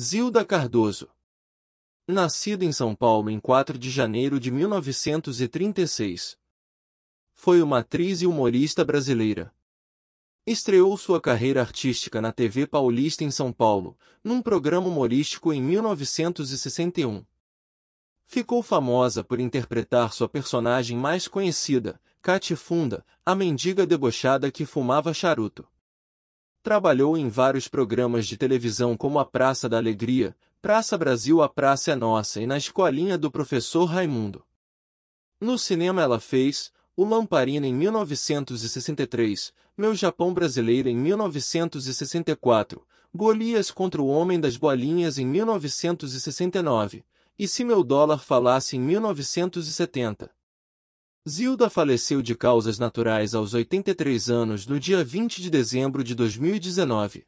Zilda Cardoso. Nascida em São Paulo em 4 de janeiro de 1936. Foi uma atriz e humorista brasileira. Estreou sua carreira artística na TV Paulista em São Paulo, num programa humorístico em 1961. Ficou famosa por interpretar sua personagem mais conhecida, Catifunda, a mendiga debochada que fumava charuto. Trabalhou em vários programas de televisão como A Praça da Alegria, Praça Brasil A Praça é Nossa e na Escolinha do Professor Raimundo. No cinema ela fez O Lamparina em 1963, Meu Japão Brasileiro em 1964, Golias contra o Homem das Bolinhas em 1969 e Se Meu Dólar Falasse em 1970. Zilda faleceu de causas naturais aos 83 anos no dia 20 de dezembro de 2019.